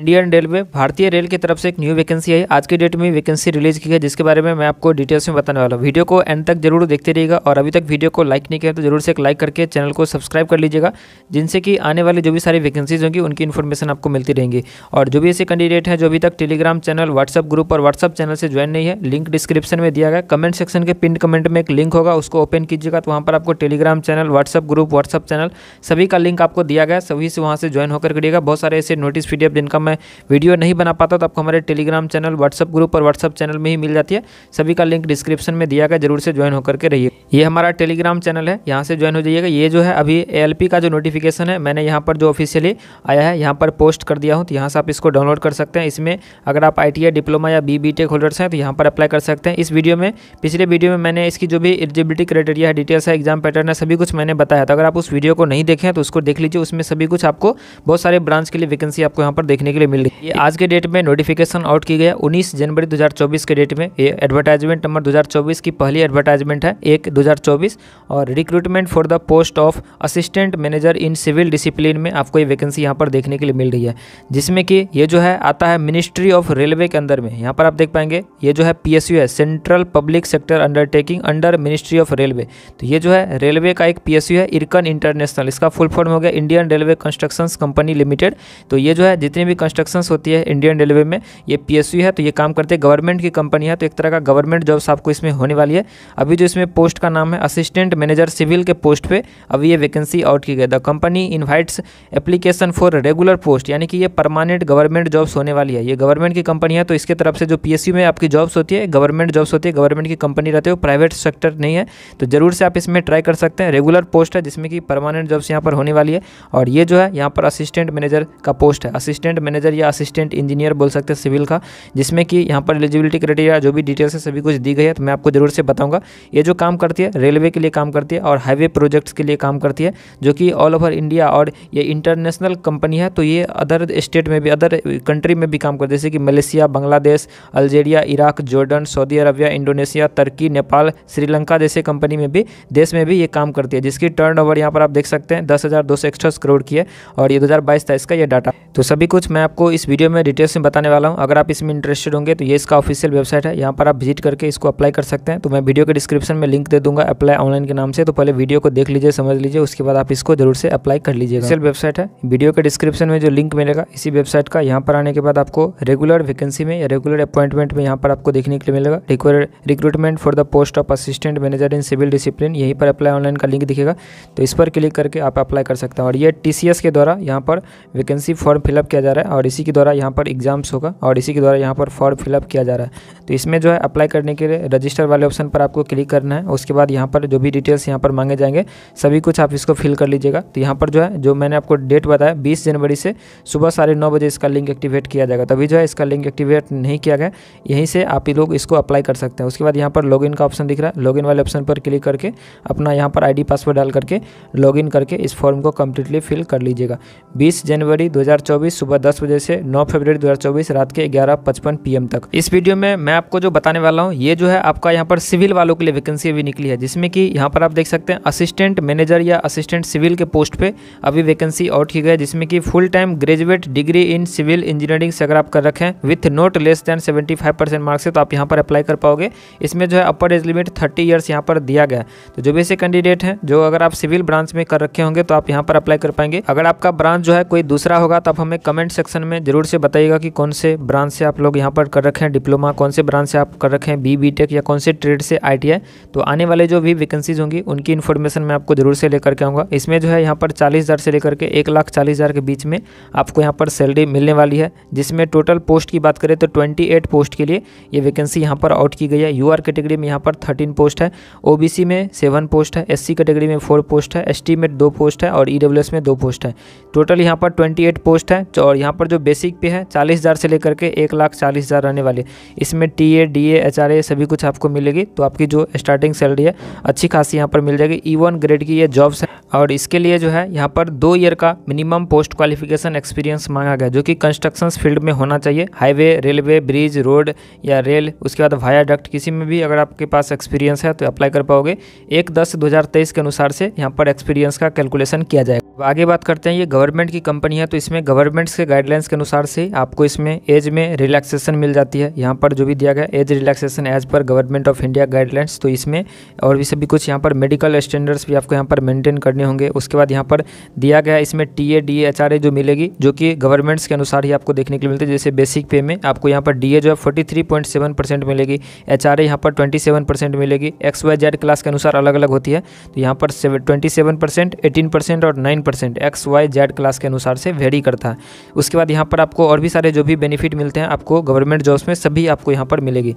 Indian railway भारतीय rail की तरफ से एक न्यू वैकेंसी है आज के डेट में वैकेंसी रिलीज की है जिसके बारे में मैं आपको डिटेल्स में बताने वाला हूँ वीडियो को एंड तक जरूर देखते रहिएगा और अभी तक वीडियो को लाइक नहीं किया तो जरूर से एक लाइक करके चैनल को सब्सक्राइब कर लीजिएगा जिनसे कि आने वाली जो भी सारी वैकेंसीज होंगी उनकी इन्फॉर्मेशन आपको मिलती रहेंगी और जो भी ऐसे कैंडिडेट हैं जो अभी तक टेलीग्राम चैनल व्हाट्सअप ग्रुप और व्हाट्सअप चैनल से ज्वाइन नहीं है लिंक डिस्क्रिप्शन में दिया गया कमेंट सेक्शन के पिन कमेंट में एक लिंक होगा उसको ओपन कीजिएगा तो वहाँ पर आपको Telegram channel WhatsApp group WhatsApp channel सभी का लिंक आपको दिया गया सभी से वहाँ से ज्वाइन होकर करिएगा बहुत सारे ऐसे नोटिस पीडीएफ जिनका मैं वीडियो नहीं बना पाता तो आपको हमारे टेलीग्राम चैनल व्हाट्सअप ग्रुप और व्हाट्सअप चैनल में ही मिल जाती है सभी का लिंक डिस्क्रिप्शन में दिया गया जरूर से ज्वाइन होकर के रहिए ये हमारा टेलीग्राम चैनल है यहाँ से ज्वाइन हो जाइएगा ये जो है अभी ए का जो नोटिफिकेशन है मैंने यहाँ पर जो ऑफिशियली आया है यहाँ पर पोस्ट कर दिया हूँ तो यहाँ से आप इसको डाउनलोड कर सकते हैं इसमें अगर आप आई डिप्लोमा या बी बी होल्डर्स हैं तो यहाँ पर अप्लाई कर सकते हैं इस वीडियो में पिछले वीडियो में मैंने इसकी जो भी एलिजिबिलिटी क्राइटेरिया है डिटेल्स है एग्जाम पैटर्न है सभी कुछ मैंने बताया था अगर आप उस वीडियो को नहीं देखें तो उसको देख लीजिए उसमें सभी कुछ आपको बहुत सारे ब्रांच के लिए वैकेंसी आपको यहाँ पर देखने के लिए मिल रही है आज के डेट में नोटिफिकेशन आउट की गया 19 जनवरी 2024 के डेट में ये एडवर्टाइजमेंट नंबर 2024 की पहली एडवर्टाइजमेंट है एक 2024 और recruitment for the post of assistant manager in civil discipline में आपको ये वैकेंसी यहाँ पर देखने के लिए मिल रही है जिसमें कि ये जो है आता है मिनिस्ट्री ऑफ रेलवे के अंदर में यहाँ पर आप देख पाएंगे ये जो है पी है central public sector undertaking under ministry of railway तो ये जो है रेलवे का एक पी है इरकन इंटरनेशनल इसका फुल फॉर्म हो गया Indian railway construction company limited तो ये जो है जितने भी कंस्ट्रक्शंस होती है इंडियन रेलवे में ये पीएसयू है तो ये काम करते हैं गवर्नमेंट की कंपनी है तो एक तरह का गवर्नमेंट जॉब्स आपको इसमें होने वाली है अभी जो इसमें पोस्ट का नाम है असिस्टेंट मैनेजर सिविल के पोस्ट पर अभी ये वैकेंसी आउट की गई the company invites application for regular post यानी कि ये परमानेंट गवर्नमेंट जॉब्स होने वाली है ये गवर्नमेंट की कंपनी है तो इसके तरफ से जो पी में आपकी जॉब्स होती है गवर्नमेंट जॉब्स होती है गवर्नमेंट की कंपनी रहते हो प्राइवेट सेक्टर नहीं है तो ज़रूर से आप इसमें ट्राई कर सकते हैं रेगुलर पोस्ट है जिसमें कि परमानेंट जॉब्स यहाँ पर होने वाली है और ये जो है यहाँ पर असिस्टेंट मैनेजर का पोस्ट है असिस्टेंट मैनेजर या असिस्टेंट इंजीनियर बोल सकते हैं सिविल का जिसमें कि यहाँ पर एलिजिबिलिटी क्राइटेरिया जो भी डिटेल्स है सभी कुछ दी गई है तो मैं आपको जरूर से बताऊँगा ये जो काम करती है रेलवे के लिए काम करती है और हाईवे प्रोजेक्ट्स के लिए काम करती है जो कि ऑल ओवर इंडिया और ये इंटरनेशनल कंपनी है तो ये अदर स्टेट में भी अदर कंट्री में भी काम करती है जैसे कि Malaysia Bangladesh Algeria Iraq Jordan Saudi Arabia Indonesia Turkey Nepal Sri Lanka जैसे कंपनी में भी देश में भी ये काम करती है जिसकी टर्न ओवर यहाँ पर आप देख सकते हैं दस हज़ार दो सौ करोड़ की है और ये दो हज़ार बाईस का ये डाटा तो सभी कुछ मैं मैं आपको इस वीडियो में डिटेल्स में बताने वाला हूँ अगर आप इसमें इंटरेस्टेड होंगे तो ये इसका ऑफिशियल वेबसाइट है यहाँ पर आप विजिट करके इसको अप्लाई कर सकते हैं तो मैं वीडियो के डिस्क्रिप्शन में लिंक दे दूंगा अप्लाई ऑनलाइन के नाम से तो पहले वीडियो को देख लीजिए समझ लीजिए उसके बाद आप इसको जरूर से अप्लाई कर लीजिए ऑफिशियल वेबसाइट है वीडियो के डिस्क्रिप्शन में जो लिंक मिलेगा इसी वेबसाइट का यहाँ पर आने के बाद आपको रेगुलर वैकेंसी में या रेगुलर अपॉइंटमेंट में यहाँ पर आपको देखने के लिए मिलेगा recruitment for the post of assistant manager in civil discipline यहीं पर अप्लाई ऑनलाइन का लिंक दिखेगा तो इस पर क्लिक करके आप अप्लाई कर सकते हैं और ये टी के द्वारा यहाँ पर वैकेंसी फॉर्म फिलअप किया जा रहा है है और इसी के द्वारा यहाँ पर एग्ज़ाम्स होगा और इसी के द्वारा यहाँ पर फॉर्म फिलअप किया जा रहा है तो इसमें जो है अप्लाई करने के लिए रजिस्टर वाले ऑप्शन पर आपको क्लिक करना है उसके बाद यहाँ पर जो भी डिटेल्स यहाँ पर मांगे जाएंगे सभी कुछ आप इसको फिल कर लीजिएगा तो यहाँ पर जो है जो मैंने आपको डेट बताया बीस जनवरी से सुबह साढ़े नौ बजे इसका लिंक एक्टिवेट किया जाएगा तभी जो है इसका लिंक एक्टिवेट नहीं किया गया यहीं से आप ही लोग इसको अप्लाई कर सकते हैं उसके बाद यहाँ पर लॉग का ऑप्शन दिख रहा है लॉग वाले ऑप्शन पर क्लिक करके अपना यहाँ पर आई पासवर्ड डाल करके लॉग करके इस फॉर्म को कम्प्लीटली फिल कर लीजिएगा बीस जनवरी 2024 सुबह दस दस बजे से नौ फरवरी दो रात के ग्यारह पचपन तक इस वीडियो में मैं आपको जो बताने वाला हूँ ये जो है आपका यहाँ पर सिविल वालों के लिए वैकेंसी अभी निकली है जिसमें कि यहाँ पर आप देख सकते हैं असिस्टेंट मैनेजर या असिस्टेंट सिविल के पोस्ट पे अभी वैकेंसी आउट की गई है जिसमें कि full time graduate degree in civil engineering से अगर आप कर रखें with not less than 75 percent marks है तो आप यहाँ पर अप्लाई कर पाओगे इसमें जो है upper age limit thirty years यहाँ पर दिया गया तो जो भी ऐसे कैंडिडेट हैं जो अगर आप सिविल ब्रांच में कर रखे होंगे तो आप यहाँ पर अप्लाई कर पाएंगे अगर आपका ब्रांच जो है कोई दूसरा होगा तो आप हमें कमेंट सेक्शन में ज़रूर से बताइएगा कि कौन से ब्रांच से आप लोग यहाँ पर कर रखे हैं डिप्लोमा कौन से ब्रांच से आप कर रखें बी बी टेक या कौन से ट्रेड से आई टी तो आने वाले जो भी वैकेंसीज होंगी उनकी इन्फॉर्मेशन मैं आपको ज़रूर से लेकर के आऊँगा इसमें जो है यहाँ पर चालीस हज़ार से लेकर के एक लाख चालीस हज़ार के बीच में आपको यहाँ पर सैलरी मिलने वाली है जिसमें टोटल पोस्ट की बात करें तो ट्वेंटी एट पोस्ट के लिए ये वैकेंसी यहाँ पर आउट की गई है यू कैटेगरी में यहाँ पर थर्टीन पोस्ट है ओ में सेवन पोस्ट है एस कैटेगरी में फोर पोस्ट है एस में दो पोस्ट है और ई e में दो पोस्ट है टोटल यहाँ पर ट्वेंटी पोस्ट है और यहाँ यहाँ पर जो बेसिक पे है चालीस हज़ार से लेकर के एक लाख चालीस हज़ार रहने वाली है इसमें T A D H R A सभी कुछ आपको मिलेगी तो आपकी जो स्टार्टिंग सैलरी है अच्छी खासी यहाँ पर मिल जाएगी ई वन ग्रेड की ये जॉब्स है और इसके लिए जो है यहाँ पर दो ईयर का मिनिमम पोस्ट क्वालिफिकेशन एक्सपीरियंस मांगा गया जो कि कंस्ट्रक्शन फील्ड में होना चाहिए हाईवे रेलवे ब्रिज रोड या रेल उसके बाद वायाडक्ट किसी में भी अगर आपके पास एक्सपीरियंस है तो अप्लाई कर पाओगे एक दस दो के अनुसार से यहाँ पर एक्सपीरियंस का कैलकुलेशन किया जाएगा आगे बात करते हैं ये गवर्नमेंट की कंपनी है तो इसमें गवर्नमेंट से गाइड गाइडलाइंस के अनुसार से आपको इसमें एज में रिलैक्सेशन मिल जाती है यहाँ पर जो भी दिया गया age relaxation as per government of India guidelines तो इसमें और भी सभी कुछ यहाँ पर मेडिकल स्टैंडर्ड्स भी आपको यहाँ पर मेंटेन करने होंगे उसके बाद यहाँ पर दिया गया इसमें T A D H R A जो मिलेगी जो कि गवर्नमेंट्स के अनुसार ही आपको देखने के लिए मिलती है जैसे बेसिक पे में आपको यहाँ पर डी ए जो है forty three point seven percent मिलेगी एच आर ए यहाँ पर ट्वेंटी सेवन परसेंट मिलेगी एक्स वाई जेड क्लास के अनुसार अलग अलग होती है तो यहाँ पर twenty seven percent eighteen percent और nine percent X Y Z class के अनुसार से वेरी करता है उसके इसके बाद यहाँ पर आपको और भी सारे जो भी बेनिफिट मिलते हैं आपको गवर्नमेंट जॉब्स में सभी आपको यहाँ पर मिलेगी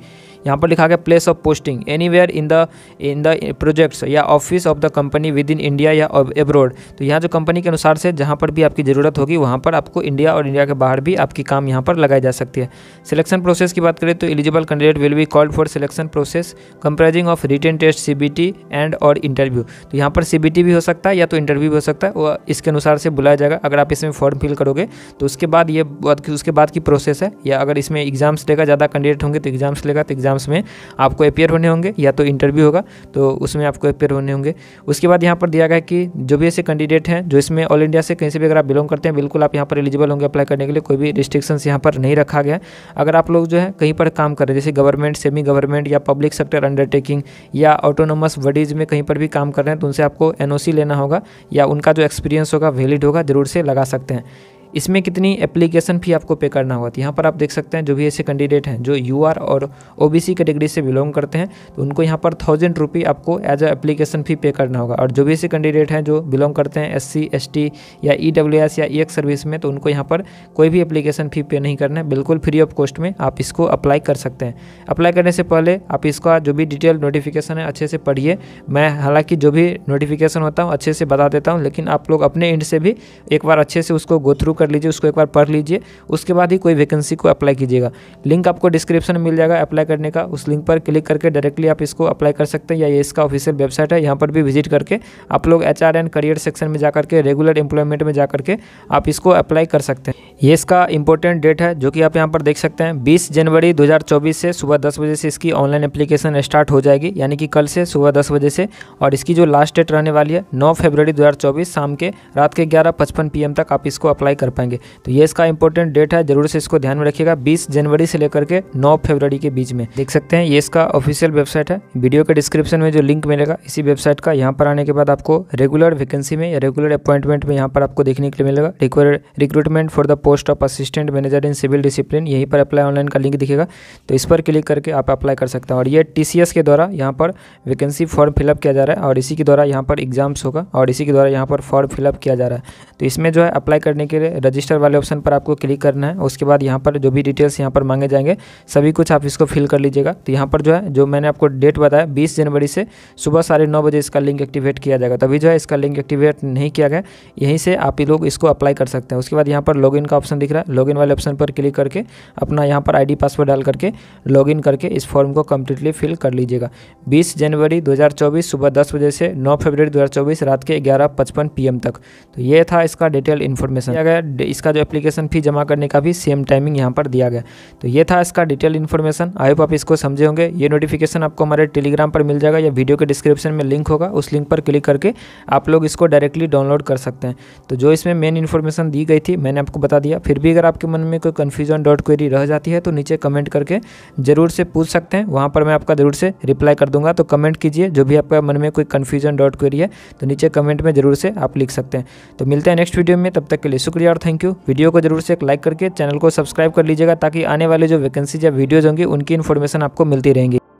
यहाँ पर लिखा गया place of posting anywhere in the in the projects या office of the company within India या एब्रॉड तो यहाँ जो कंपनी के अनुसार से जहाँ पर भी आपकी ज़रूरत होगी वहाँ पर आपको इंडिया और इंडिया के बाहर भी आपकी काम यहाँ पर लगाई जा सकती है सिलेक्शन प्रोसेस की बात करें तो eligible candidate will be called for selection process comprising of written test C and और इंटरव्यू तो यहाँ पर सी भी हो सकता है या तो इंटरव्यू भी हो सकता है इसके अनुसार से बुलाया जाएगा अगर आप इसमें फॉर्म फिल करोगे तो उसके उसके बाद ये उसके बाद की प्रोसेस है या अगर इसमें एग्ज़ाम्स लेगा ज़्यादा कैंडिडेट होंगे तो एग्ज़ाम्स लेगा तो एग्ज़ाम्स में आपको अपेयर होने होंगे या तो इंटरव्यू होगा तो उसमें आपको अपेयर होने होंगे उसके बाद यहाँ पर दिया गया कि जो भी ऐसे कैंडिडेट हैं जो इसमें ऑल इंडिया से कहीं से भी अगर आप बिलोंग करते हैं बिल्कुल आप यहाँ पर एलिजिबल होंगे अप्लाई करने के लिए कोई भी रिस्ट्रिक्शंस यहाँ पर नहीं रखा गया अगर आप लोग जो है कहीं पर काम कर रहे हैं जैसे गवर्नमेंट सेमी गवर्नमेंट या पब्लिक सेक्टर अंडरटेकिंग या ऑटोनोमस बडीज़ में कहीं पर भी काम कर रहे हैं तो उनसे आपको एन लेना होगा या उनका जो एक्सपीरियंस होगा वैलिड होगा ज़रूर से लगा सकते हैं इसमें कितनी एप्लीकेशन फ़ी आपको पे करना होगा तो यहाँ पर आप देख सकते हैं जो भी ऐसे कैंडिडेट हैं जो यू और ओ कैटेगरी से बिलोंग करते हैं तो उनको यहाँ पर थाउजेंड रुपी आपको एज अ एप्लीकेशन फ़ी पे करना होगा और जो भी ऐसे कैंडिडेट हैं जो बिलोंग करते हैं एस सी या ई e या ई e सर्विस में तो उनको यहाँ पर कोई भी एप्लीकेशन फ़ी पे नहीं करना है बिल्कुल फ्री ऑफ कॉस्ट में आप इसको अप्लाई कर सकते हैं अप्लाई करने से पहले आप इसका जो भी डिटेल नोटिफिकेशन है अच्छे से पढ़िए मैं हालांकि जो भी नोटिफिकेशन होता हूँ अच्छे से बता देता हूँ लेकिन आप लोग अपने एंड से भी एक बार अच्छे से उसको गो थ्रू कर कर लीजिए उसको एक बार पढ़ लीजिए उसके बाद ही कोई वैकेंसी को अप्लाई कीजिएगा लिंक आपको डिस्क्रिप्शन में मिल जाएगा अप्लाई करने का उस लिंक पर क्लिक करके डायरेक्टली आप इसको अप्लाई कर सकते हैं या ये इसका ऑफिशियल वेबसाइट है यहाँ पर भी विजिट करके आप लोग एच एंड करियर सेक्शन में जाकर के रेगुलर एम्प्लॉयमेंट में जाकर के आप इसको अप्लाई कर सकते हैं ये इसका इंपॉर्टेंट डेट है जो कि आप यहाँ पर देख सकते हैं 20 जनवरी 2024 से सुबह 10 बजे से इसकी ऑनलाइन एप्लीकेशन स्टार्ट हो जाएगी यानी कि कल से सुबह 10 बजे से और इसकी जो लास्ट डेट रहने वाली है 9 फरवरी 2024 शाम के रात के ग्यारह पचपन पी तक आप इसको अप्लाई कर पाएंगे तो ये इसका इंपॉर्टेंट डेट है जरूर से इसको ध्यान में रखिएगा बीस जनवरी से लेकर के नौ फरवरी के बीच में देख सकते हैं ये इसका ऑफिशियल वेबसाइट है वीडियो के डिस्क्रिप्शन में जो लिंक मिलेगा इसी वेबसाइट का यहाँ पर आने के बाद आपको रेगुलर वैकेंसी में या रेगुलर अपॉइंटमेंट में यहाँ पर आपको देखने के लिए मिलेगा require recruitment for the post of assistant manager in civil discipline यहीं पर अप्लाई ऑनलाइन का लिंक दिखेगा तो इस पर क्लिक करके आप अप्लाई कर सकते हैं और ये टी के द्वारा यहाँ पर वैकेंसी फॉर्म फिलअप किया जा रहा है और इसी के द्वारा यहाँ पर एग्जाम्स होगा और इसी के द्वारा यहाँ पर फॉर्म फिलअप किया जा रहा है तो इसमें जो है अप्लाई करने के लिए रजिस्टर वाले ऑप्शन पर आपको क्लिक करना है उसके बाद यहाँ पर जो भी डिटेल्स यहाँ पर मांगे जाएंगे सभी कुछ आप इसको फिल कर लीजिएगा तो यहाँ पर जो है जो मैंने आपको डेट बताया बीस जनवरी से सुबह साढ़े नौ बजे इसका लिंक एक्टिवेट किया जाएगा तभी जो है इसका लिंक एक्टिवेट नहीं किया गया यहीं से आप ही लोग इसको अप्लाई कर सकते हैं उसके बाद यहाँ पर लॉग का का ऑप्शन दिख रहा है लॉगिन वाले ऑप्शन पर क्लिक करके अपना यहाँ पर आईडी पासवर्ड डाल करके लॉगिन करके इस फॉर्म को कम्प्लीटली फिल कर लीजिएगा 20 जनवरी 2024 सुबह 10 बजे से 9 फरवरी 2024 रात के ग्यारह पचपन पीएम तक तो ये था इसका डिटेल इन्फॉर्मेशन दिया गया इसका जो एप्लीकेशन फ़ी जमा करने का भी सेम टाइमिंग यहाँ पर दिया गया तो ये था इसका डिटेल इन्फॉर्मेशन आई होप आप इसको समझे होंगे ये नोटिफिकेशन आपको हमारे टेलीग्राम पर मिल जाएगा या वीडियो के डिस्क्रिप्शन में लिंक होगा उस लिंक पर क्लिक करके आप लोग इसको डायरेक्टली डाउनलोड कर सकते हैं तो जो इसमें मेन इन्फॉर्मेशन दी गई थी मैंने आपको बता दिया फिर भी अगर आपके मन में कोई कन्फ्यूजन डॉट क्वेरी रह जाती है तो नीचे कमेंट करके ज़रूर से पूछ सकते हैं वहाँ पर मैं आपका ज़रूर से रिप्लाई कर दूंगा तो कमेंट कीजिए जो भी आपका मन में कोई कन्फ्यूजन डॉट क्वेरी है तो नीचे कमेंट में ज़रूर से आप लिख सकते हैं तो मिलते हैं नेक्स्ट वीडियो में तब तक के लिए शुक्रिया और थैंक यू वीडियो को जरूर से एक लाइक करके चैनल को सब्सक्राइब कर लीजिएगा ताकि आने वाले जो वैकेंसी या वीडियोज़ होंगी उनकी इन्फॉर्मेशन आपको मिलती रहेंगी